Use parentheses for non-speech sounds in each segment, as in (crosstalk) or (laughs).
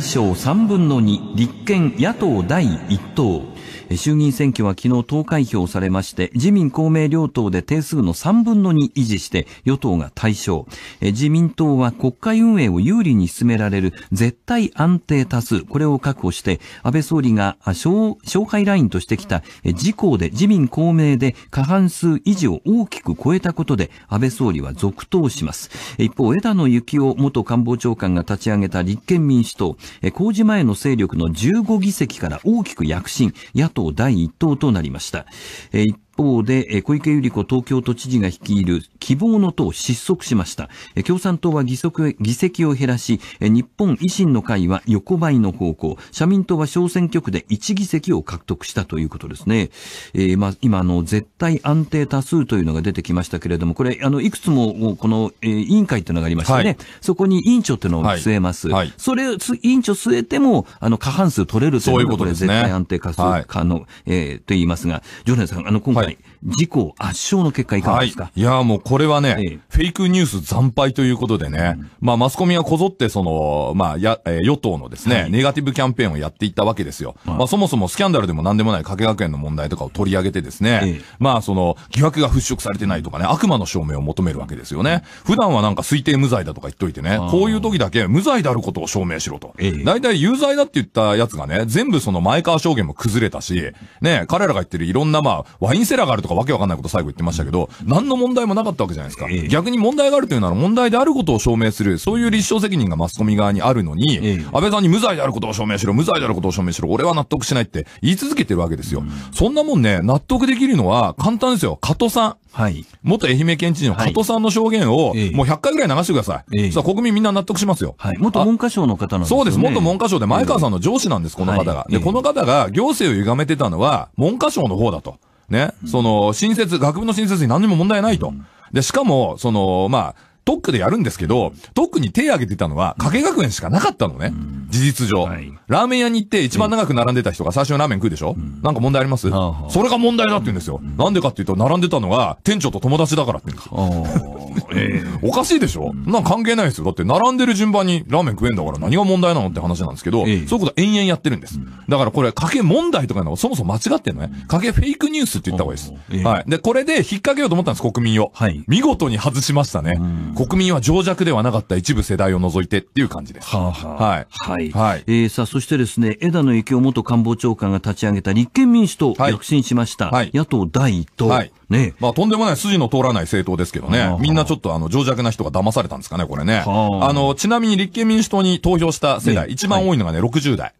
小3分の2、立憲野党第1党。衆議院選挙は昨日投開票されまして、自民公明両党で定数の3分の2維持して与党が対象。自民党は国会運営を有利に進められる絶対安定多数、これを確保して、安倍総理が勝敗ラインとしてきた自公で自民公明で過半数維持を大きく超えたことで安倍総理は続投します。一方、枝野幸男元官房長官が立ち上げた立憲民主党、え示前の勢力の15議席から大きく躍進、野党第一党となりました。方で、小池百合子東京都知事が率いる希望の党失速しました。共産党は議席を減らし、日本維新の会は横ばいの方向、社民党は小選挙区で1議席を獲得したということですね。えー、まあ、今、あの、絶対安定多数というのが出てきましたけれども、これ、あの、いくつも、この、え委員会というのがありましてね、はい、そこに委員長というのを据えます。はいはい、それ、委員長据えても、あの、過半数取れるというのが、これ、絶対安定多数、かの、えー、と言いますが、ジョさん、あの、今回、事故圧勝の結果いかがですか、はい、いや、もうこれはね、ええ、フェイクニュース惨敗ということでね、うん、まあマスコミはこぞってその、まあや、え与党のですね、はい、ネガティブキャンペーンをやっていったわけですよ。はい、まあそもそもスキャンダルでも何でもない加計学園の問題とかを取り上げてですね、え、まあその疑惑が払拭されてないとかね、悪魔の証明を求めるわけですよね。普段はなんか推定無罪だとか言っといてね、こういう時だけ無罪であることを証明しろと。大体有罪だって言ったやつがね、全部その前川証言も崩れたし、ね、彼らが言ってるいろんなまあ、ワインセラーがあるとかかわけわかんないこと最後言ってましたけど、何の問題もなかったわけじゃないですか。逆に問題があるというなら問題であることを証明する、そういう立証責任がマスコミ側にあるのに、安倍さんに無罪であることを証明しろ、無罪であることを証明しろ、俺は納得しないって言い続けてるわけですよ。そんなもんね、納得できるのは簡単ですよ。加藤さん。はい。元愛媛県知事の加藤さんの証言を、もう100回ぐらい流してください。さあ国民みんな納得しますよ。はい。元文科省の方なんです、ね、そうです。元文科省で前川さんの上司なんです、この方が。で、この方が行政を歪めてたのは、文科省の方だと。ね、うん、その、新設、学部の新設に何にも問題ないと。うん、で、しかも、その、まあ、特区でやるんですけど、特区に手を挙げてたのは、加計学園しかなかったのね。うん事実上、はい、ラーメン屋に行って一番長く並んでた人が最初にラーメン食うでしょ、うん、なんか問題あります、はあはあ、それが問題だって言うんですよ、うん、なんでかっていうと、並んでたのが店長と友達だからって言うんですよ。(laughs) おかしいでしょ、うん、なん関係ないですよ。だって並んでる順番にラーメン食えんだから何が問題なのって話なんですけど、えそういうこと延々やってるんです。だからこれ、賭け問題とかのそもそも間違ってんのね。賭けフェイクニュースって言った方がいいです。えはい。で、これで引っ掛けようと思ったんです、国民を。はい、見事に外しましたね。国民は情弱ではなかった一部世代を除いてっていう感じです。はあはあ、はい。はいはい、えー、さあそしてですね枝野幸男元官房長官が立ち上げた立憲民主党、躍進しました、野党第1党。ね。まあ、とんでもない筋の通らない政党ですけどね。みんなちょっとあの、情弱な人が騙されたんですかね、これね。あの、ちなみに立憲民主党に投票した世代、一番多いのがね、60代。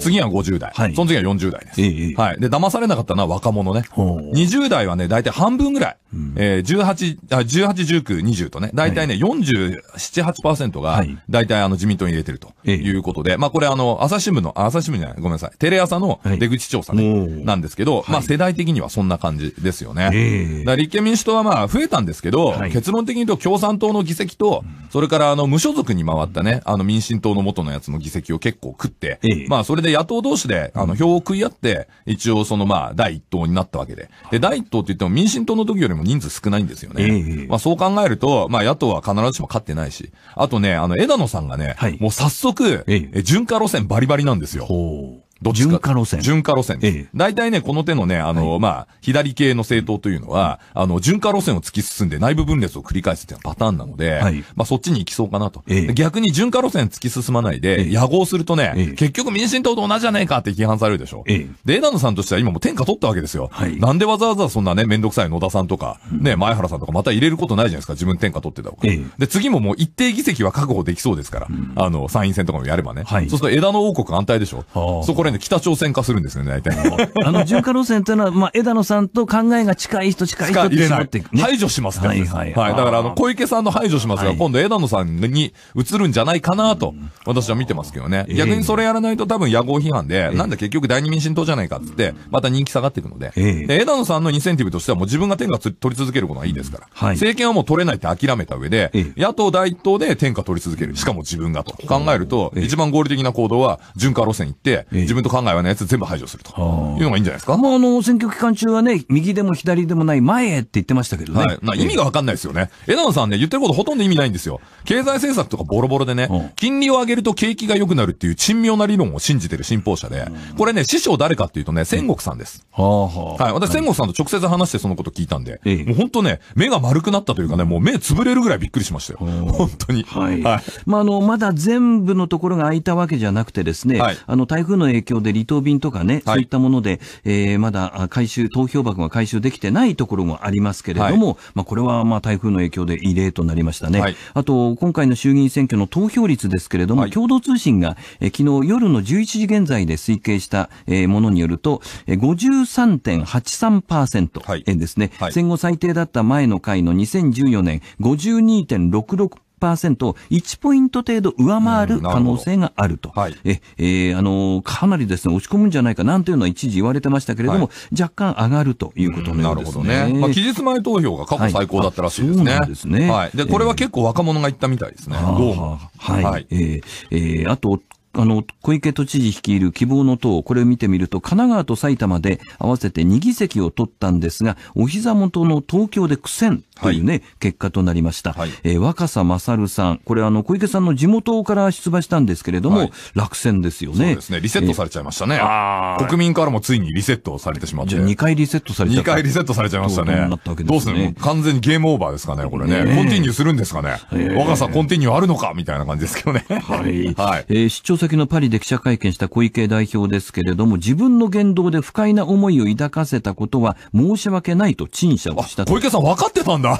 次は50代。その次は40代です。はい。で、騙されなかったのは若者ね。20代はね、だいたい半分ぐらい。え、18、18、19、20とね、だいたいね、47、8%が、だいたいあの、自民党に入れてるということで、まあ、これあの、朝日新聞の、朝日新聞じゃない、ごめんなさい。テレ朝の出口調査なんですけど、まあ、世代的にはそんな感じですよね。え立憲民主党はまあ増えたんですけど、はい、結論的に言うと共産党の議席と、それからあの無所属に回ったね、あの民進党の元のやつの議席を結構食って、まあそれで野党同士であの票を食い合って、一応そのまあ第一党になったわけで。で、第一党って言っても民進党の時よりも人数少ないんですよね。まあそう考えると、まあ野党は必ずしも勝ってないし、あとね、あの枝野さんがね、はい、もう早速、えー、え、順化路線バリバリなんですよ。ほう順化路線。順化路線。ええ。大体ね、この手のね、あの、はい、まあ、左系の政党というのは、あの、順化路線を突き進んで内部分裂を繰り返すっていうパターンなので、はい、まあ、そっちに行きそうかなと。ええ、逆に順化路線突き進まないで、野合するとね、ええ、結局民進党と同じじゃねえかって批判されるでしょ。ええ、で、枝野さんとしては今も天下取ったわけですよ。はい、なんでわざわざそんなね、めんどくさい野田さんとか、うん、ね、前原さんとかまた入れることないじゃないですか、自分天下取ってたとか、ええ。で、次ももう一定議席は確保できそうですから、うん、あの、参院選とかもやればね。はい、そうすると枝野王国安泰でしょ。そこレン北朝鮮化するんですよね、大体。(laughs) あの、順化路線というのは、まあ、枝野さんと考えが近い人、近い人ってっていく、ね、排除しますから、ね。はいはい。はい。だから、あの、小池さんの排除しますが、今度枝野さんに移るんじゃないかなと、私は見てますけどね。逆にそれやらないと多分野合批判で、なんだ結局第二民進党じゃないかって、また人気下がっていくので。で、枝野さんのインセンティブとしてはもう自分が天下取り続けることがいいですから。はい。政権はもう取れないって諦めた上で、野党第一党で天下取り続ける。しかも自分がと考えると、一番合理的な行動は、順化路線行って、自分と考えはね、全部排除するというのがいいんじゃないですか。まあ、あの、選挙期間中はね、右でも左でもない前へって言ってましたけどね。はい、意味がわかんないですよね。枝野さんね、言ってることほとんど意味ないんですよ。経済政策とかボロボロでね、金利を上げると景気が良くなるっていう珍妙な理論を信じてる信奉者で、これね、師匠誰かっていうとね、千国さんです。はあはあ、はい。私、千国さんと直接話してそのこと聞いたんで、もう本当ね、目が丸くなったというかね、もう目潰れるぐらいびっくりしましたよ。本当に。はい。はい、まあ、あの、まだ全部のところが空いたわけじゃなくてですね、はい、あの、台風の影響響で離島便とかね、そういったもので、えー、まだ回収、投票箱が回収できてないところもありますけれども、まあ、これはまあ台風の影響で異例となりましたね。あと、今回の衆議院選挙の投票率ですけれども、共同通信が、えー、昨日夜の11時現在で推計した、えー、ものによると、え53.83%、はい、ですね、はい、戦後最低だった前の回の2014年52.66%、1%を1ポイント程度上回る可能性があると。え、えあのかなりですね、落ち込むんじゃないかなんていうのは一時言われてましたけれども、はい、若干上がるということのようですね。なるほどね。まあ、期日前投票が過去最高だったらしいですね。はい、そうですね。はい。で、これは結構若者が言ったみたいですね。はい。ええあと、あの、小池都知事率いる希望の党、これを見てみると、神奈川と埼玉で合わせて2議席を取ったんですが、お膝元の東京で苦戦というね、はい、結果となりました。はい、えー、若狭勝さん、これあの、小池さんの地元から出馬したんですけれども、はい、落選ですよね。そうですね。リセットされちゃいましたね。えー、国民からもついにリセットされてしまって。じゃあ2回リセットされちゃった。2回リセットされちゃいましたね。うなったわけですね。どうす完全にゲームオーバーですかね、これね。ねコンティニューするんですかね。えー、若狭コンティニューあるのかみたいな感じですけどね。はい。(laughs) はい。えー、市長選先のパリで記者会見した小池代表ですけれども、自分の言動で不快な思いを抱かせたことは申し訳ないと陳謝をした小池さん分かってたんだ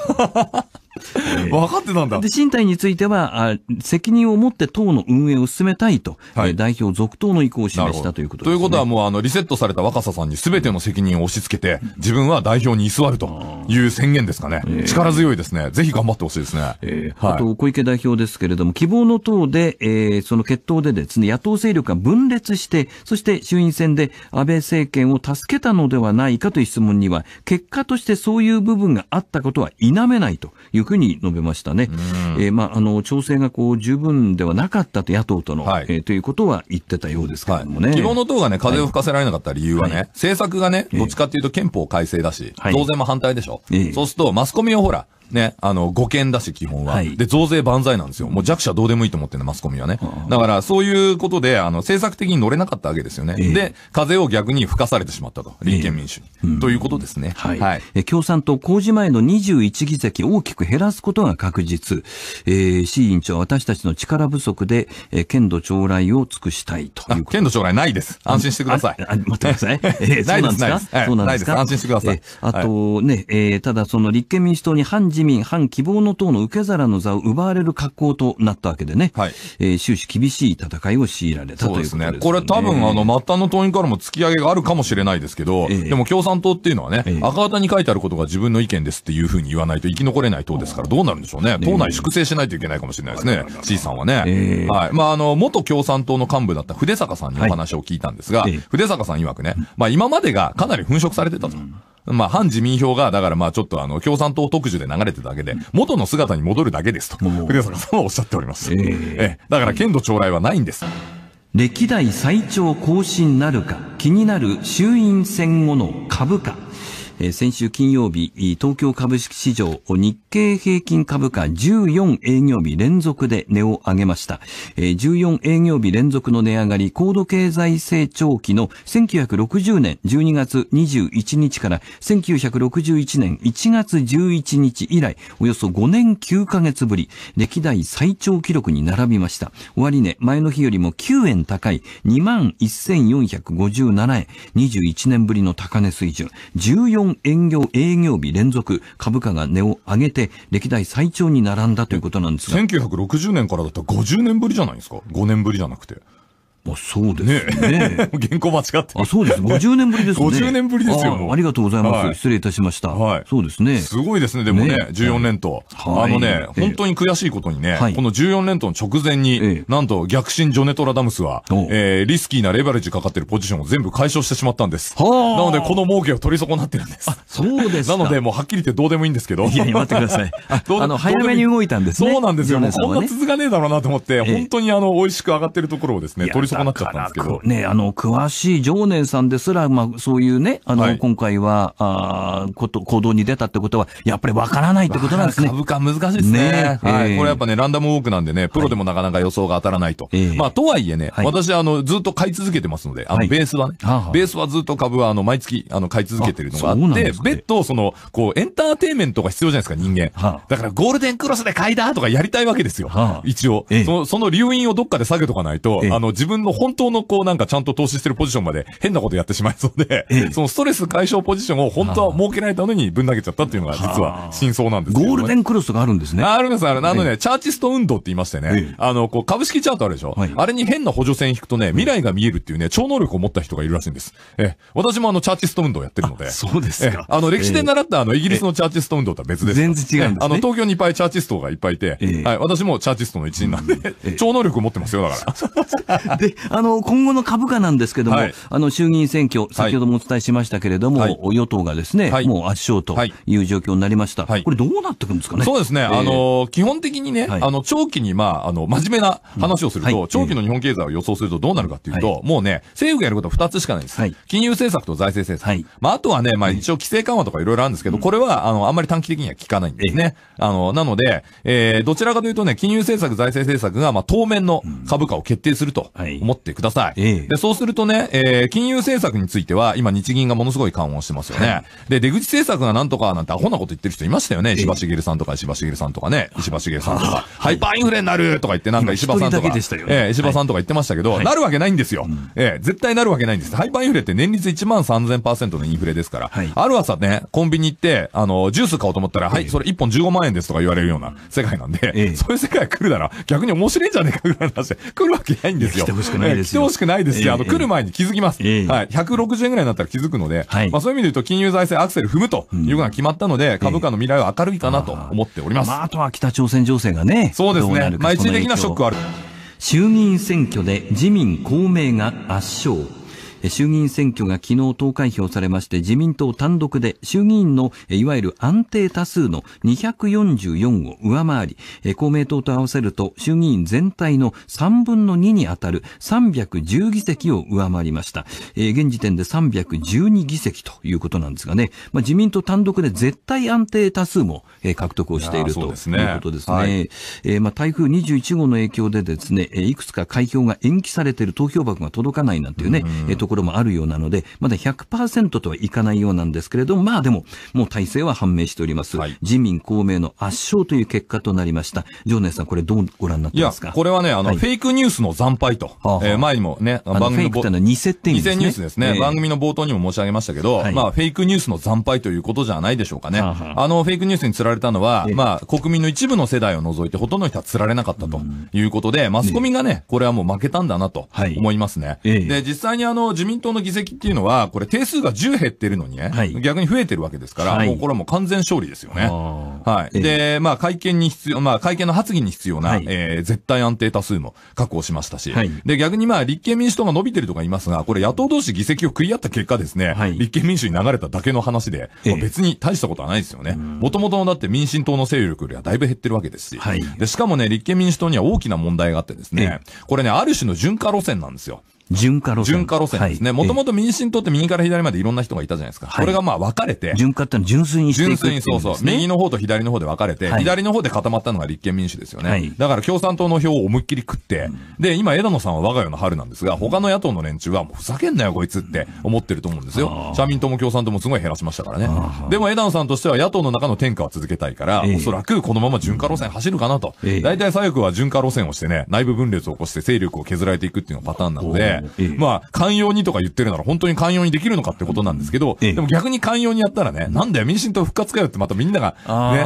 分かってたんだ。で、進退については、あ責任を持って党の運営を進めたいと、はい、代表続投の意向を示したということです、ね、ということはもう、あの、リセットされた若狭さんに全ての責任を押し付けて、自分は代表に居座るという宣言ですかね。力強いですね。ぜひ頑張ってほしいですね。えー、はい、あと、小池代表ですけれども、希望の党で、えー、その決闘でですね、野党勢力が分裂して、そして衆院選で安倍政権を助けたのではないかという質問には、結果としてそういう部分があったことは否めないというくに述べましたね。えー、まあ、あの、調整がこう、十分ではなかったと、野党との、はい、えー、ということは言ってたようですけどもね。はい、希望の党がね、風を吹かせられなかった理由はね、はい、政策がね、どっちかっていうと憲法改正だし、当然も反対でしょ。えそうすると、マスコミをほら、ね、あの、五件だし、基本は。はい、で、増税万歳なんですよ。もう弱者どうでもいいと思ってんマスコミはね。だから、そういうことで、あの、政策的に乗れなかったわけですよね。えー、で、風を逆に吹かされてしまったと。立憲民主に。えー、ということですね。はい。はい、え共産党、公示前の21議席大きく減らすことが確実。えー、C 委員長、私たちの力不足で、えー、剣道将来を尽くしたいといと。剣道将来ないです。安心してください。ああ待ってください。(laughs) えー、そうなんですか、はい、そうなんですか安心してください。えー、あと、ね、えー、ただその立憲民主党に反自民、反希望の党の受け皿の座を奪われる格好となったわけでね、はいえー、終始厳しい戦いを強いられたということですね。これ多分、あの、末端の党員からも突き上げがあるかもしれないですけど、えー、でも共産党っていうのはね、えー、赤旗に書いてあることが自分の意見ですっていうふうに言わないと生き残れない党ですから、どうなるんでしょうね。党内粛清しないといけないかもしれないですね。C さんはね。えー、はい。まあ、あの、元共産党の幹部だった筆坂さんにお話を聞いたんですが、はい、筆坂さん曰くね、まあ今までがかなり粉飾されてたと。うんまあ、反自民票が、だからまあ、ちょっとあの、共産党特需で流れてるだけで、元の姿に戻るだけですと、藤坂さんはおっしゃっております。えー、え、だから、剣道将来はないんです。歴代最長更新なるか、気になる衆院選後の株価。え先週金曜日、東京株式市場、日経平均株価14営業日連続で値を上げました。え14営業日連続の値上がり、高度経済成長期の1960年12月21日から1961年1月11日以来、およそ5年9ヶ月ぶり、歴代最長記録に並びました。終値、前の日よりも9円高い21,457円、21年ぶりの高値水準、14 4営業営業日連続株価が値を上げて歴代最長に並んだということなんですが1960年からだったら50年ぶりじゃないですか5年ぶりじゃなくてまあ、そうですね。ね (laughs) 原稿間違ってあ、そうです。50年ぶりですね。50年ぶりですよ。ありがとうございます、はい、失礼いたしました。はい。そうですね。すごいですね、でもね、ね14連投、はい。あのね、えー、本当に悔しいことにね、はい、この14年との直前に、えー、なんと逆進ジョネトラダムスは、えー、リスキーなレバレッジかかってるポジションを全部解消してしまったんです。なので、この儲けを取り損なってるんです。そうですなので、もうはっきり言ってどうでもいいんですけど。いや待ってください。(laughs) あ、どあの、早めに動いたんですね。そうなんですよ。ね、もうこんな続かねえだろうなと思って、えー、本当にあの、美味しく上がってるところをですね、取り損そうなっちゃったんですけど。ね、あの、詳しい常年さんですら、まあ、そういうね、あの、はい、今回は、ああ、こと、行動に出たってことは、やっぱりわからないってことなんですね。株価難しいですね。ねはい、えー、これやっぱね、ランダムウォークなんでね、プロでもなかなか予想が当たらないと。まあ、とはいえね、はい、私、あの、ずっと買い続けてますので、あの、ベースはね、はい、ベースはずっと株は、あの、毎月、あの、買い続けてるのがあって、別途、その、こう、エンターテイメントが必要じゃないですか、人間。はだから、ゴールデンクロスで買いだとかやりたいわけですよ。は一応、えー、その、その留飲をどっかで下げとかないと、あの、自分分の本当のこうなんかちゃんと投資してるポジションまで変なことやってしまいそうで、ええ、そのストレス解消ポジションを本当は設けられたのにぶん投げちゃったっていうのが実は真相なんですけね、ゴールデンクロスがあるんですね。あるんです、ある。あのね、ええ、チャーチスト運動って言いましてね、え、あの、こう株式チャートあるでしょ、はい、あれに変な補助線引くとね、未来が見えるっていうね、超能力を持った人がいるらしいんです。え、え、私もあの、チャーチスト運動やってるので。そうですか。あの、歴史で習ったあの、イギリスのチャーチスト運動とは別です。全然違うんです、ね、あの、東京にいっぱいチャーチストがいっぱいいて、はい、私もチャーチストの一員なんで、超能力を持ってますよ、だから。で、(laughs) で、あの、今後の株価なんですけども、はい、あの、衆議院選挙、先ほどもお伝えしましたけれども、はい、与党がですね、はい、もう圧勝という状況になりました。これどうなってくるんですかね。そうですね。えー、あの、基本的にね、あの、長期に、まあ、あの、真面目な話をすると、うん、長期の日本経済を予想するとどうなるかっていうと、もうね、政府がやることは2つしかないです。金融政策と財政政策。まあ、あとはね、まあ、一応規制緩和とかいろいろあるんですけど、うん、これは、あの、あんまり短期的には効かないんですね。えー、あの、なので、えー、どちらかというとね、金融政策、財政政策が、まあ、当面の株価を決定すると。思ってください。えで、そうするとね、えー、金融政策については、今日銀がものすごい緩和してますよね。はい、で、出口政策がなんとかなんてアホなこと言ってる人いましたよね。石破茂さんとか石破茂さんとかね。石破茂さんとか。ハイパーインフレになるとか言って、なんか石破さんとか。ね、えー、石破さんとか言ってましたけど、はい、なるわけないんですよ。はい、えー、絶対なるわけないんです。ハイパーインフレって年率1万3000%のインフレですから、はい、ある朝ね、コンビニ行って、あの、ジュース買おうと思ったら、はい、それ1本15万円ですとか言われるような世界なんで、そういう世界来るなら、逆に面白いんじゃねえかぐらいの話で来るわけないんですよ。しくないですよ。来てほしくないですし、あの、来る前に気づきます。はい。160円ぐらいになったら気づくので、まあそういう意味で言うと、金融財政アクセル踏むというのが決まったので、株価の未来は明るいかなと思っております。まあ、あとは北朝鮮情勢がね。そうですね。まあ一時的なショックはある。衆議院選挙で自民公明が圧勝。衆議院選挙が昨日投開票されまして自民党単独で衆議院のいわゆる安定多数の244を上回り公明党と合わせると衆議院全体の3分の2に当たる310議席を上回りました現時点で312議席ということなんですがね、まあ、自民党単独で絶対安定多数も獲得をしているということですね、ねはい、えまあ、台風21号の影響でですねいくつか開票が延期されている投票箱が届かないなんていうね、うんところもあるようなので、まだ100%とはいかないようなんですけれども、まあでも、もう体制は判明しております。はい、自民、公明の圧勝という結果となりました。常念さん、これどうご覧になってますかこれはね、あの、はい、フェイクニュースの惨敗と、はあはあ、えー、前にもね、番組の。フェイクの偽って意ですね。偽ニュースですね、えー、番組の冒頭にも申し上げましたけど、はい、まあ、フェイクニュースの惨敗ということじゃないでしょうかね。はあはあ、あの、フェイクニュースにつられたのは、えー、まあ、国民の一部の世代を除いて、ほとんどの人はつられなかったということで、マスコミがね、これはもう負けたんだなと思いますね。えー、で、実際にあの、自民党の議席っていうのは、これ定数が10減ってるのにね、はい、逆に増えてるわけですから、はい、もうこれはもう完全勝利ですよね。はい。で、えー、まあ会見に必要、まあ会見の発議に必要な、はい、えー、絶対安定多数も確保しましたし、はい、で、逆にまあ立憲民主党が伸びてるとか言いますが、これ野党同士議席を食い合った結果ですね、はい、立憲民主に流れただけの話で、えー、別に大したことはないですよね。もともとのだって民進党の勢力よりはだいぶ減ってるわけですし、はい、で、しかもね、立憲民主党には大きな問題があってですね、えー、これね、ある種の順化路線なんですよ。順化路線。順化路線ですね。もともと民進党って右から左までいろんな人がいたじゃないですか。はい、これがまあ分かれて。順化っての純粋にしていくてい、ね、純粋にそうそう。右の方と左の方で分かれて、はい、左の方で固まったのが立憲民主ですよね。はい、だから共産党の票を思いっきり食って、うん、で、今枝野さんは我が世の春なんですが、他の野党の連中はもうふざけんなよこいつって思ってると思うんですよ。社民党も共産党もすごい減らしましたからね。でも枝野さんとしては野党の中の転嫁は続けたいから、えー、おそらくこのまま順化路線走るかなと。大体、えー、左翼は順化路線をしてね、内部分裂を起こして勢力を削られていくっていうのがパターンなので、まあ、寛容にとか言ってるなら本当に寛容にできるのかってことなんですけど、でも逆に寛容にやったらね、なんだよ、民進党復活かよってまたみんなが、ね、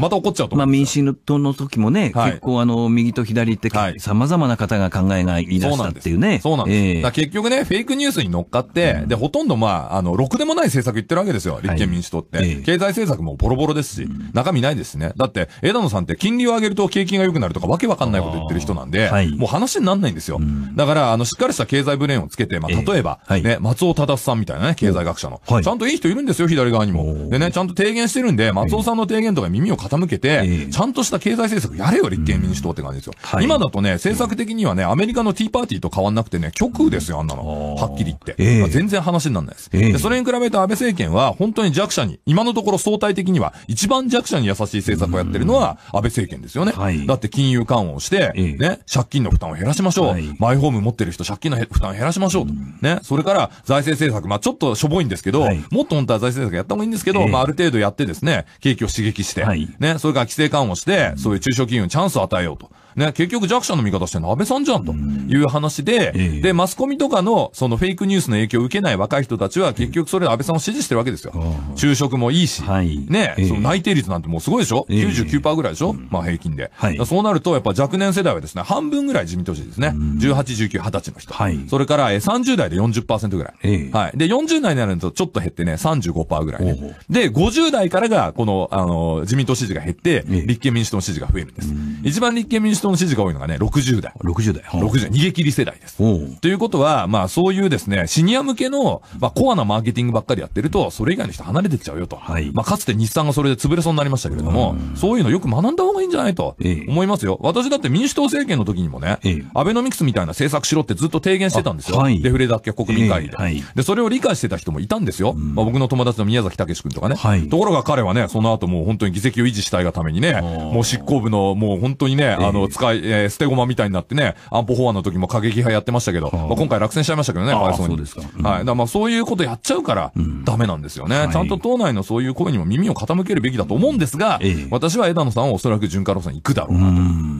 また怒っちゃうとまあ、民進党の時もね、結構あの、右と左って、さまざまな方が考えが言い出したっていうね。そうなんです。結局ね、フェイクニュースに乗っかって、で、ほとんどまあ、あの、ろくでもない政策言ってるわけですよ、立憲民主党って。経済政策もボロボロですし、中身ないですしね。だって、枝野さんって金利を上げると景気が良くなるとかわけわかんないこと言ってる人なんで、もう話になんないんですよ。だから、あの、しっかりした経済ブレーンをつけて、まあ、例えば、ね、松尾忠さんみたいなね、経済学者の。はい、ちゃんといい人いるんですよ、左側にも。でね、ちゃんと提言してるんで、松尾さんの提言とか耳を傾けて、ちゃんとした経済政策やれよ、立憲民主党って感じですよ。はい、今だとね、政策的にはね、アメリカのティーパーティーと変わんなくてね、極右ですよ、あんなの。はっきり言って。全然話にならないです。でそれに比べて安倍政権は、本当に弱者に、今のところ相対的には、一番弱者に優しい政策をやってるのは、安倍政権ですよね。はい、だって金融緩和をして、ね、借金の負担を減らしましょう。マイホーム持ってる人、借金の負担減らしましょうと。ね。それから財政政策、まあちょっとしょぼいんですけど、はい、もっと本当は財政政策やった方がいいんですけど、えー、まあある程度やってですね、景気を刺激して、はい、ね。それから規制緩和して、そういう中小企業にチャンスを与えようと。ね、結局弱者の味方しての安倍さんじゃんという話で、うん、で、マスコミとかのそのフェイクニュースの影響を受けない若い人たちは結局それ安倍さんを支持してるわけですよ。就職もいいし、はい、ね、その内定率なんてもうすごいでしょ ?99% ぐらいでしょ、まあ平均で。はい、そうなるとやっぱ若年世代はですね、半分ぐらい自民党支持ですね。18、19、20歳の人。はい、それから30代で40%ぐらい。はい。で、40代になるとちょっと減ってね、35%ぐらい、ね。で、50代からがこの、あの、自民党支持が減って、立憲民主党の支持が増えるんです。一番立憲民主の支持が多いのがね、60代。60代。六十代。逃げ切り世代です。ということは、まあそういうですね、シニア向けの、まあコアなマーケティングばっかりやってると、それ以外の人離れてっちゃうよと。はい、まあかつて日産がそれで潰れそうになりましたけれども、そういうのよく学んだ方がいいんじゃないと思いますよ。ええ、私だって民主党政権の時にもね、え、アベノミクスみたいな政策しろってずっと提言してたんですよ。はい、デフレ脱却国民会議で、はい、で、それを理解してた人もいたんですよ。まあ僕の友達の宮崎武君とかね。はい、ところが彼はね、その後もう本当に議席を維持したいがためにね、もう執行部のもう本当にね、あの、使い、えー、捨て駒みたいになってね、安保法案の時も過激派やってましたけど、まあ、今回落選しちゃいましたけどね、かわいそうに。そうですか。うん、はい。だまあそういうことやっちゃうから、ダメなんですよね、ちゃんと党内のそういう声にも耳を傾けるべきだと思うんですが、私は枝野さんはおそらく潤太郎さん行くだろうな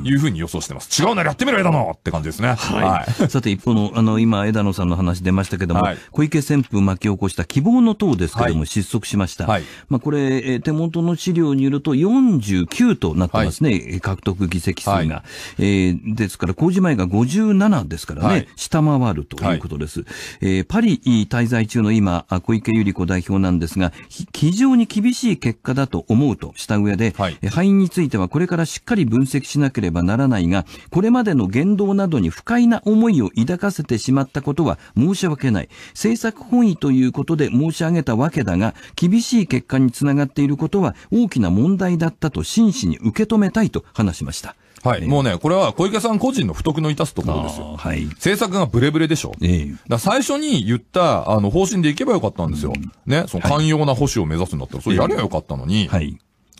というふうに予想してます。違うならやってみろ枝野って感じですね。はい。はい、さて一方の、あの、今枝野さんの話出ましたけども、はい、小池旋風巻き起こした希望の党ですけども、失速しました。はい。まあこれ、え手元の資料によると49となってますね、獲得議席数が。えー、ですから、工事前が57ですからね、はい、下回るということです。はい、えー、パリ滞在中の今、小池百合子代表なんですが、非常に厳しい結果だと思うとした上で、はい、敗因についてはこれからしっかり分析しなければならないが、これまでの言動などに不快な思いを抱かせてしまったことは申し訳ない。政策本位ということで申し上げたわけだが、厳しい結果につながっていることは大きな問題だったと真摯に受け止めたいと話しました。はい。もうね、これは小池さん個人の不徳の致すところですよ。はい。政策がブレブレでしょ。ええ。だ最初に言った、あの、方針でいけばよかったんですよ。ね、その寛容な保守を目指すんだったら、それやればよかったのに。はい。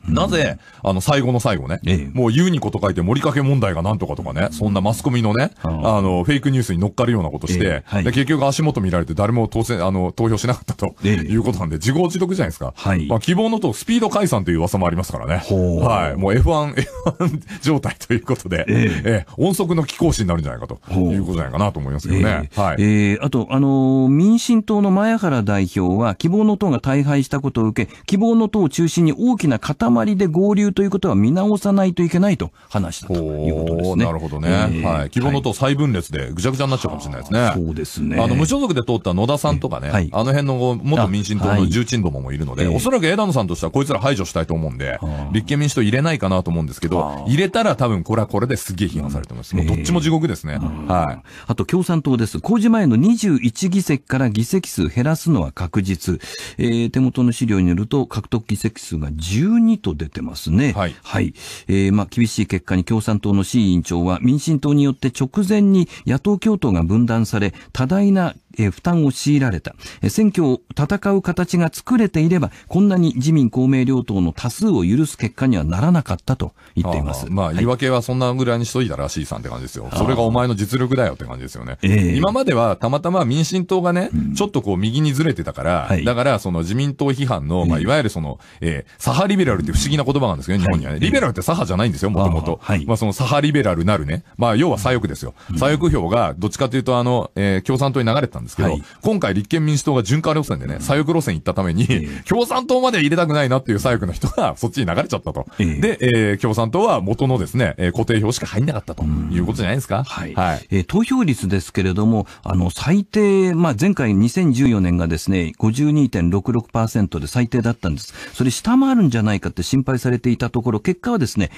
なぜ、あの、最後の最後ね、ええ、もうにこと書いて盛りかけ問題がなんとかとかね、そんなマスコミのね、あの、フェイクニュースに乗っかるようなことして、はい、結局足元見られて誰も当選、あの、投票しなかったと、いうことなんで、自業自得じゃないですか。はい。まあ、希望のとスピード解散という噂もありますからね。ほはい。もう F1、F1 (laughs) 状態ということで、えええ、音速の貴公子になるんじゃないかと、いうことじゃないかなと思いますけどね。はい。えあと、あのー、民進党の前原代表は、希望の党が大敗したことを受け、希望の党を中心に大きな塊まりで合流ということは見直さないといけないと話したということですね。なるほどね。えー、はい。希望の党再分裂でぐちゃぐちゃになっちゃうかもしれないですね。そうですね。あの、無所属で通った野田さんとかね、はい、あの辺の元民進党の重鎮どももいるので、はい、おそらく枝野さんとしてはこいつら排除したいと思うんで、立憲民主党入れないかなと思うんですけど、入れたら多分これはこれですげえ批判されてます。もうどっちも地獄ですね。えー、はい。あと共産党です。公示前の21議席から議席数減らすのは確実。えー、手元の資料によると獲得議席数が12と出てますね。はい。はい。えー、まあ、厳しい結果に共産党の志位委員長は、民進党によって直前に野党共闘が分断され、多大なえ負担を強いられた。選挙を戦う形が作れていれば、こんなに自民公明両党の多数を許す結果にはならなかったと言っています。ああまあ、言い訳はそんなぐらいにしといたらしいさんって感じですよ。それがお前の実力だよって感じですよね。えー、今まではたまたま民進党がね、うん、ちょっとこう右にずれてたから、はい、だからその自民党批判の、まあ、いわゆるその、えー、左派リベラルって不思議な言葉なんですけど、ね、日本にはね、リベラルって左派じゃないんですよ、もともと。はい、まあ、その左派リベラルなるね。まあ、要は左翼ですよ。左翼票が、どっちかというと、あの、えー、共産党に流れてたんですけど、はい、今回立憲民主党が循環路線でね、左翼路線行ったために、共産党まで入れたくないなっていう左翼の人が (laughs) そっちに流れちゃったと。で、えー、共産党は元のですね、えー、固定票しか入んなかったということじゃないですか。はい。はい、えー、投票率ですけれども、あの、最低、まあ、前回2014年がですね、52.66%で最低だったんです。それ下回るんじゃないかって心配されていたところ、結果はですね、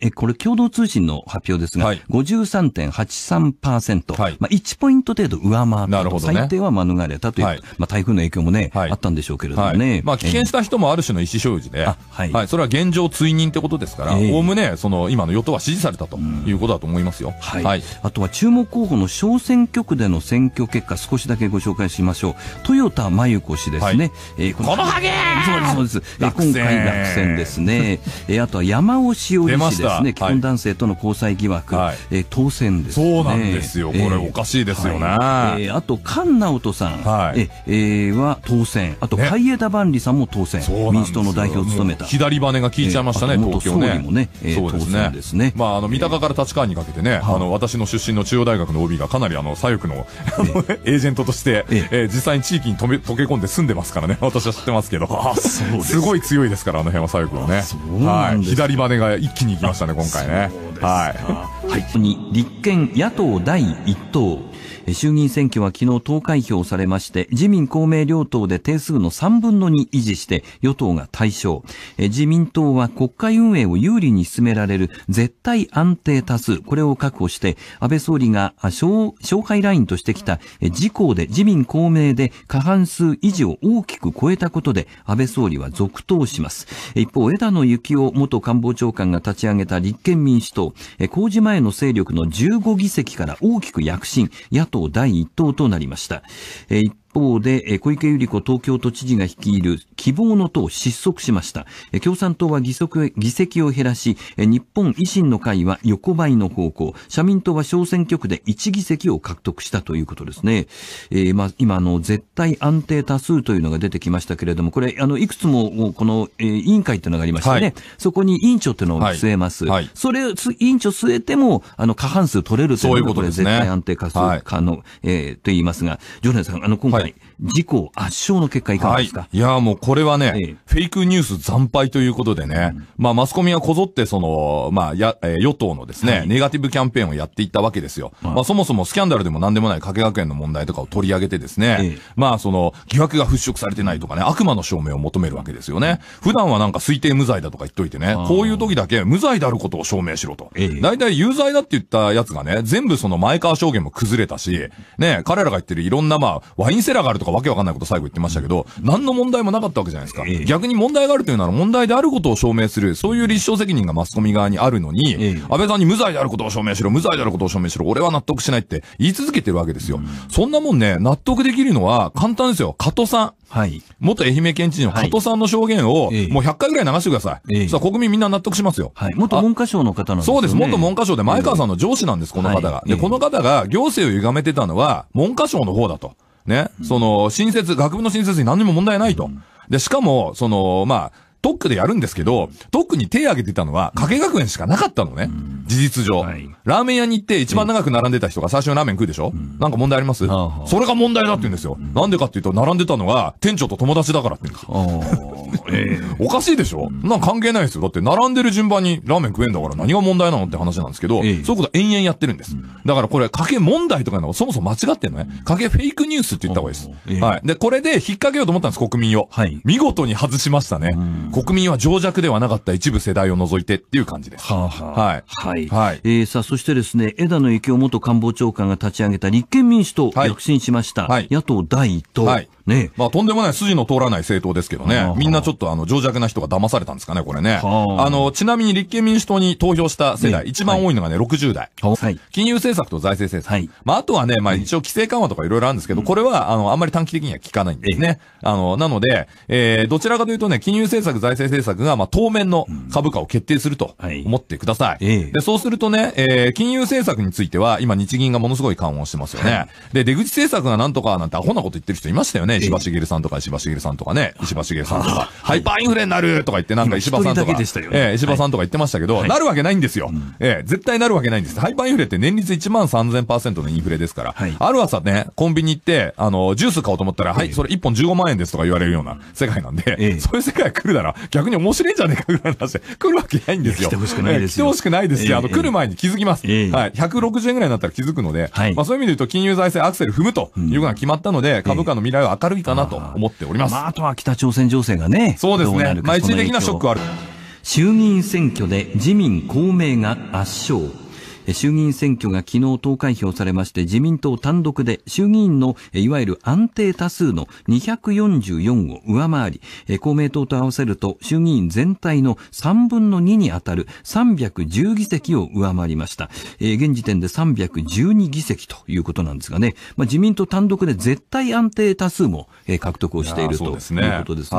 えこれ共同通信の発表ですが、はい、53.83%、はい、まあ、1ポイント程度上回ったと。なるほど。ね、最低は免れたという、はい、まあ、台風の影響もね、はい、あったんでしょうけれどもね、はい、まあ、危険した人もある種の意思表示で、えー、はいそれは現状追認ってことですから、おおむねその今の与党は支持されたということだと思いますよ、うん、はいあとは注目候補の小選挙区での選挙結果、少しだけご紹介しましょう、豊田真由子氏ですね、えー、このハゲそうですそうです、えー、今回落選ですね、えー、あとは山尾志織氏ですね、既婚男性との交際疑惑、はい、えー、当選です、ね、そうなんですよ、これ、おかしいですよね。えー、あと、カ菅直人さん、はい、ええは当選、あと海江田万里さんも当選、ね、民主党の代表を務めた。左バネが効いちゃいましたね、東京ね。もね、えー、当選ですね。まあ、あの、三鷹から立川にかけてね、あの、私の出身の中央大学の OB がかなりあの、左翼の、エージェントとして、えー、実際に地域にとめ溶け込んで住んでますからね、(laughs) 私は知ってますけど。すすごい強いですから、あの辺は左翼はね。はい。左バネが一気にいきましたね、今回ね。はい。はい。立憲野党第一党。衆議院選挙は昨日投開票されまして、自民公明両党で定数の3分の2維持して、与党が対象。自民党は国会運営を有利に進められる絶対安定多数、これを確保して、安倍総理が紹介ラインとしてきた自公で自民公明で過半数維持を大きく超えたことで、安倍総理は続投します。一方、枝野幸男元官房長官が立ち上げた立憲民主党、公示前の勢力の15議席から大きく躍進、野党第1党となりました。えー、一方で、小池百合子東京都知事が率いる希望の党失速しました。共産党は議席を減らし、日本維新の会は横ばいの方向、社民党は小選挙区で1議席を獲得したということですね。えー、まあ、今、あの、絶対安定多数というのが出てきましたけれども、これ、あの、いくつも、この、え委員会というのがありましてね、はい、そこに委員長というのを据えます。はいはい、それを、委員長据えても、あの、過半数取れるというのが、これ、絶対安定多数、はい、えー、と言いますが、ジョさん、あの、今回、事故圧勝の結果いかがですか、はい、いや、もうこれはね、ええ、フェイクニュース惨敗ということでね、うん、まあマスコミはこぞってその、まあや、えー、与党のですね、はい、ネガティブキャンペーンをやっていったわけですよ。はい、まあそもそもスキャンダルでも何でもない加計学園の問題とかを取り上げてですね、え、まあその疑惑が払拭されてないとかね、悪魔の証明を求めるわけですよね。普段はなんか推定無罪だとか言っといてね、こういう時だけ無罪であることを証明しろと。大体有罪だって言ったやつがね、全部その前川証言も崩れたし、ね、彼らが言ってるいろんなまあ、ワインセラーがあるとかわけわかんないこと最後言ってましたけど、何の問題もなかったわけじゃないですか。逆に問題があるというなら問題であることを証明する、そういう立証責任がマスコミ側にあるのに、安倍さんに無罪であることを証明しろ、無罪であることを証明しろ、俺は納得しないって言い続けてるわけですよ。うん、そんなもんね、納得できるのは簡単ですよ。加藤さん。はい。元愛媛県知事の加藤さんの証言を、もう100回ぐらい流してください。さあ国民みんな納得しますよ。はい。元文科省の方なんですね。そうです。元文科省で前川さんの上司なんです、この方が。で、この方が行政を歪めてたのは、文科省の方だと。ね、その、新設、学部の新設に何にも問題ないと。で、しかも、その、まあ、特区でやるんですけど、特区に手を挙げてたのは、加計学園しかなかったのね。事実上。はいラーメン屋に行って一番長く並んでた人が最初にラーメン食うでしょ、うん、なんか問題あります、はそれが問題だって言うんですよ。うん、なんでかっていうと、並んでたのが店長と友達だからって言うんですよ。えー、おかしいでしょ、うん、なん関係ないですよ。だって並んでる順番にラーメン食えんだから何が問題なのって話なんですけど、えー、そういうこと延々やってるんです。だからこれ、賭け問題とかいうのそもそも間違ってんのね。賭けフェイクニュースって言った方がいいです。えー、はい。で、これで引っ掛けようと思ったんです、国民を。はい、見事に外しましたね。国民は情弱ではなかった一部世代を除いてっていう感じです。はあはあ、はい。はい。はい、えー、さあ、そしてですね、枝野幸男元官房長官が立ち上げた立憲民主党、躍進しました。野党第一党。ね。まあ、とんでもない筋の通らない政党ですけどね。みんなちょっと、あの、情弱な人が騙されたんですかね、これね。あの、ちなみに立憲民主党に投票した世代、一番多いのがね、60代。金融政策と財政政策。まあ、あとはね、まあ、一応規制緩和とかいろいろあるんですけど、これは、あの、あんまり短期的には効かないんですね。あの、なので、えー、どちらかというとね、金融政策、財政政策が、まあ、当面の株価を決定すると思ってください。で、そうするとね、えーえー、金融政策については、今日銀がものすごい緩和してますよね。で、出口政策がなんとかなんてアホなこと言ってる人いましたよね。石破茂さんとか石破茂さんとかね。石破茂さんとか。ハイパーインフレになるとか言って、なんか石破さんとか。ね、えー、石破さんとか言ってましたけど、はい、なるわけないんですよ。はい、えー、絶対なるわけないんです。ハイパーインフレって年率1万3000%のインフレですから。ある朝ね、コンビニ行って、あの、ジュース買おうと思ったら、はい、それ1本15万円ですとか言われるような世界なんで、そういう世界来るなら、逆に面白いんじゃねえかぐらいの話で、来るわけないんですよ。来てほしくないですよ。来てほしくないですよ。あの、来る前に気づきます。ます。はい。160円ぐらいになったら気づくので、はい、まあそういう意味で言うと金融財政アクセル踏むというのが決まったので、株価の未来は明るいかなと思っております。あまあ、あとは北朝鮮情勢がね。そうですね。まあ一時的なショックはある。衆議院選挙で自民公明が圧勝。衆議院選挙が昨日投開票されまして、自民党単独で衆議院のいわゆる安定多数の244を上回り、公明党と合わせると衆議院全体の3分の2に当たる310議席を上回りました。現時点で312議席ということなんですがね、まあ、自民党単独で絶対安定多数も獲得をしているということですね。すね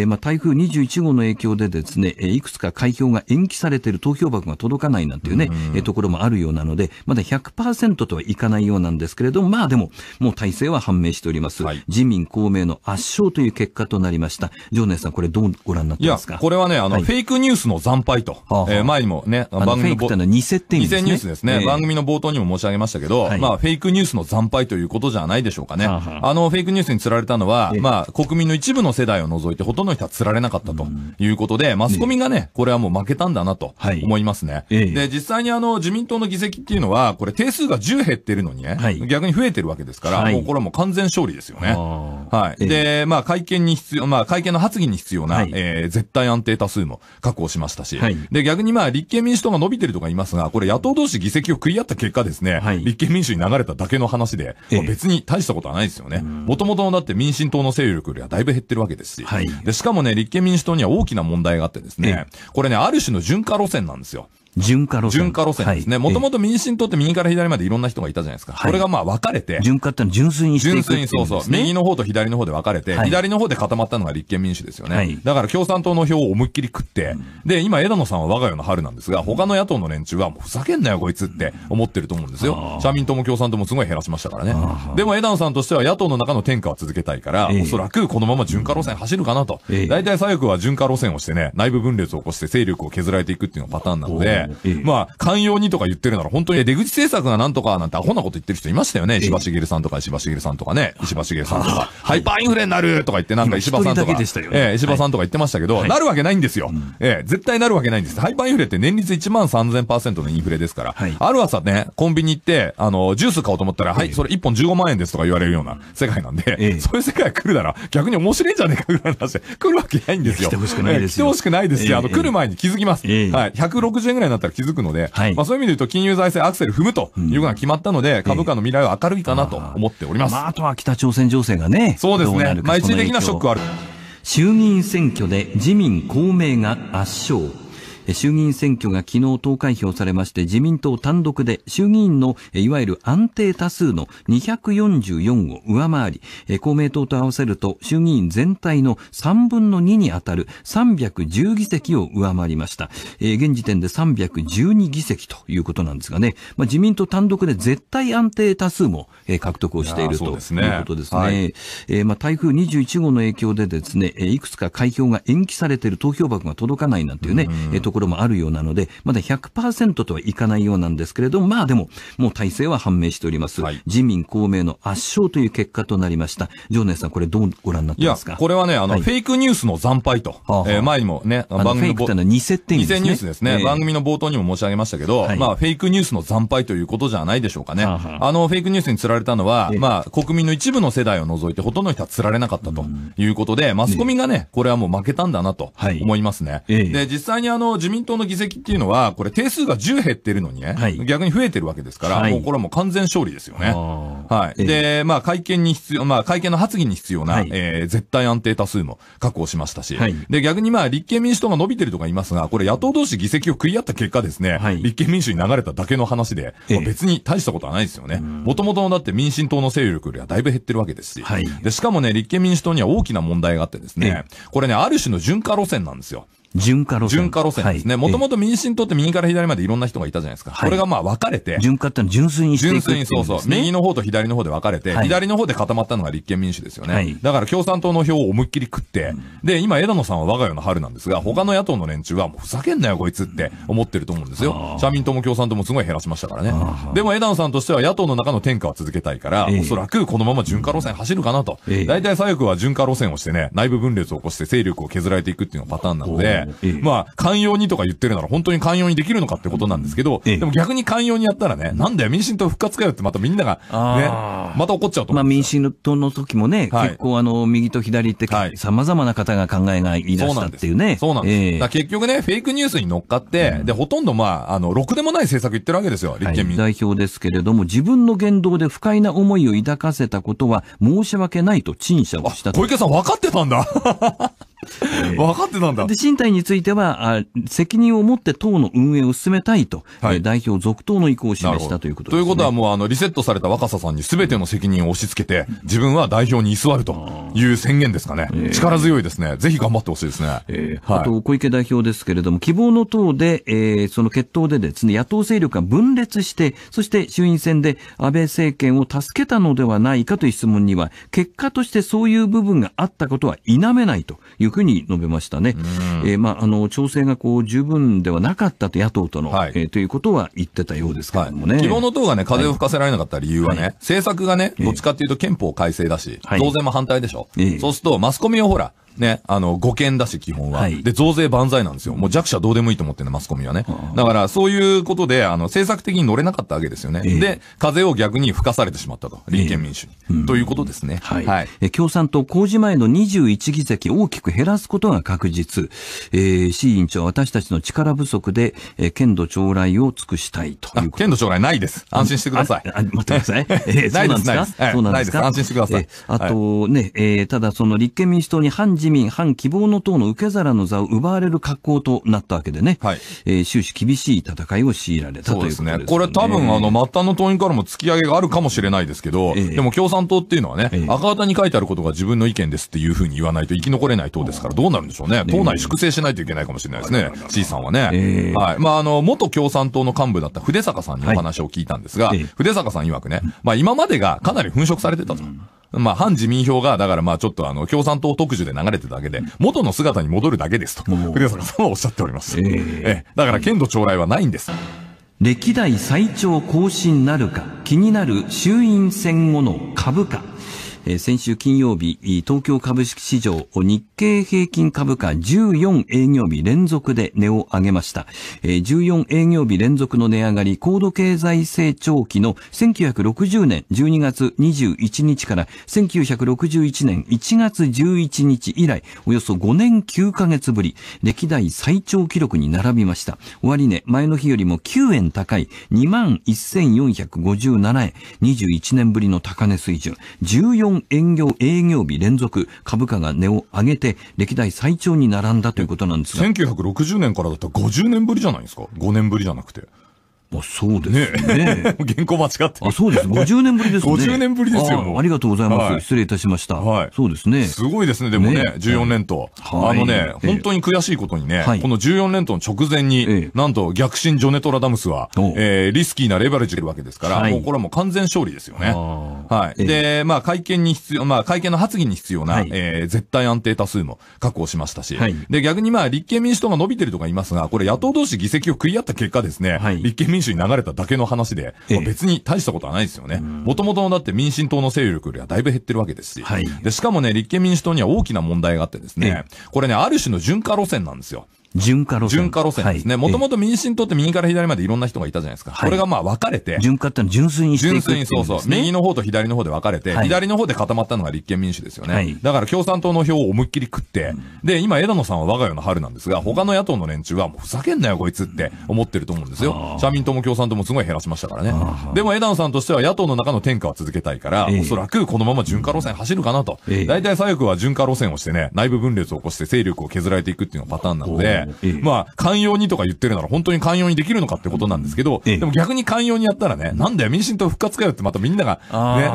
はい、まあ、台風21号の影響でですね、いくつか開票が延期されている投票箱が届かないなんていうね、うんところもあるようなので、まだ100%とはいかないようなんですけれども、まあでも、もう体制は判明しております。はい、自民、公明の圧勝という結果となりました。常念さん、これどうご覧になってますかこれはね、あの、はい、フェイクニュースの惨敗と、はあはあ、えー、前にもね、番組の。フェイクっの偽ってですね。偽ニュースですね、えー、番組の冒頭にも申し上げましたけど、はい、まあ、フェイクニュースの惨敗ということじゃないでしょうかね。はあはあ、あの、フェイクニュースに釣られたのは、えー、まあ、国民の一部の世代を除いて、ほとんどの人は釣られなかったということで、マスコミがね、これはもう負けたんだなと思いますね。えー、で、実際にあの、自民党の議席っていうのは、これ定数が10減ってるのにね、はい、逆に増えてるわけですから、はい、もうこれはもう完全勝利ですよね。はい。で、えー、まあ会見に必要、まあ会見の発議に必要な、はい、えー、絶対安定多数も確保しましたし、はい、で、逆にまあ立憲民主党が伸びてるとか言いますが、これ野党同士議席を食い合った結果ですね、はい、立憲民主に流れただけの話で、えー、別に大したことはないですよね。もともとのだって民進党の勢力よりはだいぶ減ってるわけですし、はい、で、しかもね、立憲民主党には大きな問題があってですね、えー、これね、ある種の順化路線なんですよ。順化路線。順化路線ですね。もともと民進党って右から左までいろんな人がいたじゃないですか。はい、これがまあ分かれて。順化っての純粋にしていく、ね、純粋にそうそう。右の方と左の方で分かれて、はい、左の方で固まったのが立憲民主ですよね。はい、だから共産党の票を思いっきり食って、うん、で、今枝野さんは我が世の春なんですが、他の野党の連中はもうふざけんなよこいつって思ってると思うんですよ。社民党も共産党もすごい減らしましたからね。でも枝野さんとしては野党の中の転嫁は続けたいから、えー、おそらくこのまま順化路線走るかなと。大体、えー、左翼は順化路線をしてね、内部分裂を起こして勢力を削られていくっていうのがパターンなので、まあ、寛容にとか言ってるなら、本当に出口政策がなんとかなんてアホなこと言ってる人いましたよね。石破茂さんとか石破茂さんとかね。石破茂さんとか、ハイパーインフレになるとか言って、なんか石破さんとか、ええ、石破さんとか言ってましたけど、なるわけないんですよ。ええ、絶対なるわけないんです。ハイパーインフレって年率1万3000%のインフレですから、ある朝ね、コンビニ行って、あの、ジュース買おうと思ったら、はい、それ1本15万円ですとか言われるような世界なんで、そういう世界来るなら、逆に面白いんじゃねえかぐらいの話で、来るわけないんですよ。来てほしくないですよ。来てほしくないですよ。あの、来る前に気づきます。はい、160円ぐらいなったら気づくので、はい、まあ、そういう意味で言うと金融財政アクセル踏むというとが決まったので、うん、株価の未来は明るいかなと思っております。あまあ、あとは北朝鮮情勢がね、そうですね。まあ、一時的なショックはある。衆議院選挙で自民公明が圧勝。衆議院選挙が昨日投開票されまして、自民党単独で衆議院のいわゆる安定多数の244を上回り、公明党と合わせると衆議院全体の3分の2に当たる310議席を上回りました。現時点で312議席ということなんですがね、まあ、自民党単独で絶対安定多数も獲得をしているということですね。はい、まあ、台風21号の影響でですね、いくつか開票が延期されている投票箱が届かないなんていうね、うんころもあるようなので、まだ100%とはいかないようなんですけれども、まあでも、もう体制は判明しております。はい、自民公明の圧勝という結果となりました。常念さん、これどうご覧になってますかこれはね、あの、はい、フェイクニュースの惨敗と、はあはあ、えー、前にもね、番組の。フェイクってですね。ニュースですね、えー、番組の冒頭にも申し上げましたけど、はい、まあ、フェイクニュースの惨敗ということじゃないでしょうかね。はあはあ、あの、フェイクニュースに釣られたのは、えー、まあ、国民の一部の世代を除いて、ほとんどの人は釣られなかったということで、マスコミがね、これはもう負けたんだなと思いますね。で、実際にあの、自民党の議席っていうのは、これ定数が10減ってるのにね、はい、逆に増えてるわけですから、はい、もうこれはもう完全勝利ですよね。はい。で、えー、まあ会見に必要、まあ会見の発議に必要な、はい、えー、絶対安定多数も確保しましたし、はい、で、逆にまあ立憲民主党が伸びてるとか言いますが、これ野党同士議席を食い合った結果ですね、はい、立憲民主に流れただけの話で、別に大したことはないですよね。もともとのだって民進党の勢力よりはだいぶ減ってるわけですし、はい、で、しかもね、立憲民主党には大きな問題があってですね、これね、ある種の順化路線なんですよ。順化路線。順化路線ですね。もともと民進党って右から左までいろんな人がいたじゃないですか。これがまあ分かれて。順化っての純粋にしていく純粋にそうそう。右の方と左の方で分かれて、左の方で固まったのが立憲民主ですよね。だから共産党の票を思いっきり食って、で、今枝野さんは我が世の春なんですが、他の野党の連中はもうふざけんなよこいつって思ってると思うんですよ。社民党も共産党もすごい減らしましたからね。でも枝野さんとしては野党の中の転下は続けたいから、おそらくこのまま順化路線走るかなと。大体左翼は順化路線をしてね、内部分裂を起こして勢力を削られていくっていうのがパターンなので、ええ、まあ、寛容にとか言ってるなら本当に寛容にできるのかってことなんですけど、え、でも逆に寛容にやったらね、なんだよ、民進党復活かよってまたみんながね、また怒っちゃうとまあ民進党の時もね、はい、結構あの、右と左って、はい、様々な方が考えが言い出したっていうね。そうなんです。です結局ね、フェイクニュースに乗っかって、うん、で、ほとんどまあ、あの、ろくでもない政策言ってるわけですよ、立憲民。はい、代表ですけれども、自分の言動で不快な思いを抱かせたことは申し訳ないと陳謝をしたと。小池さん分かってたんだ分かってたんだ。で、進退については、あ責任を持って党の運営を進めたいと、はい、代表続投の意向を示したということです、ね、ということはもう、あの、リセットされた若狭さんに全ての責任を押し付けて、自分は代表に居座るという宣言ですかね。力強いですね。ぜひ頑張ってほしいですね。えー、はい、あと、小池代表ですけれども、希望の党で、えー、その決闘でですね、野党勢力が分裂して、そして衆院選で安倍政権を助けたのではないかという質問には、結果としてそういう部分があったことは否めないというふうに述べましたね。えー、まあ、あの、調整がこう、十分ではなかったと、野党との、はい、えー、ということは言ってたようですけどもね。はい、昨日の党がね、風を吹かせられなかった理由はね、はい、政策がね、どっちかっていうと憲法改正だし、当然も反対でしょ。えそうすると、マスコミをほら、ね、あの、五件だし、基本は。はい、で、増税万歳なんですよ。もう弱者どうでもいいと思ってんマスコミはね。だから、そういうことで、あの、政策的に乗れなかったわけですよね。えー、で、風を逆に吹かされてしまったと。立憲民主に。えー、ということですね。はい。はい、え共産党、公示前の21議席大きく減らすことが確実。えー、市委員長、私たちの力不足で、えー、剣道将来を尽くしたいといと。剣道将来ないです。安心してください。ああ待ってください。(laughs) えー、ないですか、い、そうなんですか安心してください。えー、あと、ね、えー、ただその立憲民主党に反自民、反希望の党の受け皿の座を奪われる格好となったわけでね、はいえー、終始厳しい戦いを強いられたということですね。これ多分、あの、末端の党員からも突き上げがあるかもしれないですけど、えー、でも共産党っていうのはね、えー、赤旗に書いてあることが自分の意見ですっていうふうに言わないと生き残れない党ですから、どうなるんでしょうね。党内粛清しないといけないかもしれないですね。C さんはね。えー、はい。まあ、あの、元共産党の幹部だった筆坂さんにお話を聞いたんですが、はい、筆坂さん曰くね、まあ、今までがかなり粉飾されてたと。うんまあ、反自民票が、だからまあ、ちょっとあの、共産党特需で流れてるだけで、元の姿に戻るだけですと、藤坂さんはおっしゃっております。えー、え、だから剣道将来はないんです。歴代最長更新なるか、気になる衆院選後の株価。え先週金曜日、東京株式市場日経平均株価14営業日連続で値を上げました。え14営業日連続の値上がり、高度経済成長期の1960年12月21日から1961年1月11日以来、およそ5年9ヶ月ぶり、歴代最長記録に並びました。終値、前の日よりも9円高い21,457円、21年ぶりの高値水準、14 4営業営業日連続株価が値を上げて歴代最長に並んだということなんですが1960年からだったら50年ぶりじゃないですか5年ぶりじゃなくてあ、そうですね。ね (laughs) 原稿間違ってあ、そうです。50年ぶりですね。50年ぶりですよ。ありがとうございます。失礼いたしました。はい。そうですね。すごいですね、でもね、14連い。あのね、本当に悔しいことにね、この14連との直前に、なんと逆進ジョネトラダムスは、えー、リスキーなレバレッジるわけですから、もうこれはもう完全勝利ですよね。はい。で、まあ会見に必要、まあ会見の発議に必要な、え絶対安定多数も確保しましたし、で、逆にまあ立憲民主党が伸びてるとか言いますが、これ野党同士議席を食い合った結果ですね、立憲民主主に流れただけの話で、ええ、別に大したことはないですよね。もともとのだって民進党の勢力よりはだいぶ減ってるわけですし、はい、で、しかもね、立憲民主党には大きな問題があってですね、これね、ある種の順化路線なんですよ。順化路線。順化路線ですね。もともと民進党って右から左までいろんな人がいたじゃないですか。これがまあ分かれて。順化っての純粋にしていく純粋にそうそう。右の方と左の方で分かれて、左の方で固まったのが立憲民主ですよね。だから共産党の票を思いっきり食って、で、今枝野さんは我が世の春なんですが、他の野党の連中はもうふざけんなよこいつって思ってると思うんですよ。社民党も共産党もすごい減らしましたからね。でも枝野さんとしては野党の中の転下は続けたいから、おそらくこのまま順化路線走るかなと。大体左翼は順化路線をしてね、内部分裂を起こして勢力を削られていくっていうのがパターンなので、ええ、まあ、寛容にとか言ってるなら本当に寛容にできるのかってことなんですけど、え、でも逆に寛容にやったらね、なんだよ、民進党復活かよってまたみんながね、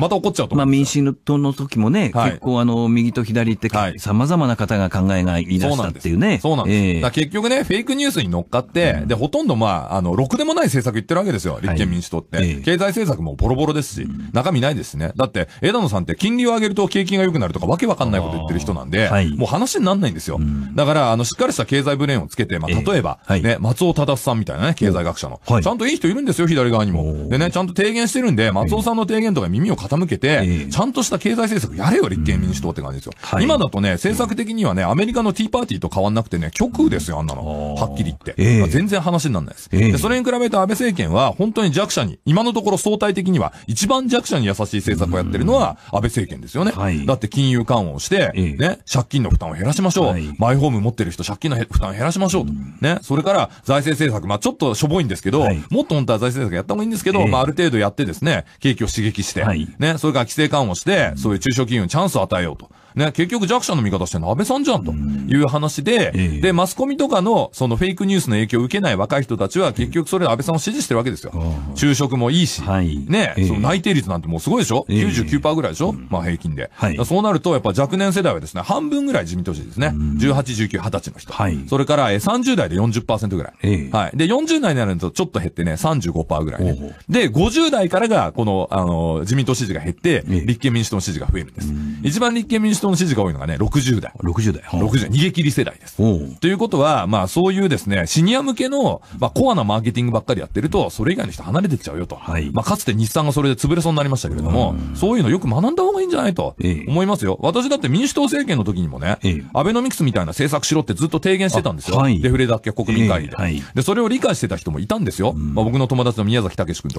また怒っちゃうとまあ民進党の時もね、はい、結構あの、右と左って、はい、様々な方が考えが言い出したっていうね。そうなんです。です結局ね、フェイクニュースに乗っかって、うん、で、ほとんどまあ、あの、ろくでもない政策言ってるわけですよ、立憲民主党って。はい、経済政策もボロボロですし、うん、中身ないですね。だって、枝野さんって金利を上げると景気が良くなるとかわけわかんないこと言ってる人なんで、もう話になんないんですよ。うん、だから、あの、しっかりした経経済ブレーンをつけて、まあ、例えば、えーはい、ね、松尾忠さんみたいなね、経済学者の、はい、ちゃんといい人いるんですよ、左側にも。でね、ちゃんと提言してるんで、松尾さんの提言とか耳を傾けて、えー、ちゃんとした経済政策やれよ、立憲民主党って感じですよ。はい、今だとね、政策的にはね、アメリカのティーパーティーと変わんなくてね、極右ですよ、あんなの。はっきり言って。えー、全然話にならないです、で。それに比べて安倍政権は、本当に弱者に、今のところ相対的には、一番弱者に優しい政策をやってるのは、安倍政権ですよね。はい、だって金融緩和をして、ね、借金の負担を減らしましょう。マイホーム持ってる人、借金の負担減らしましょうと。ね。それから財政政策、まあちょっとしょぼいんですけど、はい、もっと本当は財政政策やった方がいいんですけど、えー、まあある程度やってですね、景気を刺激して、はい、ね、それから規制緩和して、そういう中小企業にチャンスを与えようと。ね、結局弱者の味方してるの安倍さんじゃんという話で、うん、で、マスコミとかのそのフェイクニュースの影響を受けない若い人たちは結局それで安倍さんを支持してるわけですよ。昼食もいいし、はい、ね、その内定率なんてもうすごいでしょ ?99% ぐらいでしょまあ平均で。はい、そうなるとやっぱ若年世代はですね、半分ぐらい自民党支持ですね。18、19、20歳の人。はい、それから30代で40%ぐらい。はい。で、40代になるとちょっと減ってね、35%ぐらいね。で、50代からがこの、あの、自民党支持が減って、立憲民主党の支持が増えるんです。一番立憲民主党の支持が多いのがね、60代。60代。60代。逃げ切り世代です。ということは、まあそういうですね、シニア向けの、まあコアなマーケティングばっかりやってると、それ以外の人離れてっちゃうよと。はい、まあかつて日産がそれで潰れそうになりましたけれども、そういうのよく学んだ方がいいんじゃないと思いますよ。ええ、私だって民主党政権の時にもね、え、アベノミクスみたいな政策しろってずっと提言してたんですよ。はい、デフレ脱却国民会議で、はい、で、それを理解してた人もいたんですよ。まあ僕の友達の宮崎武君と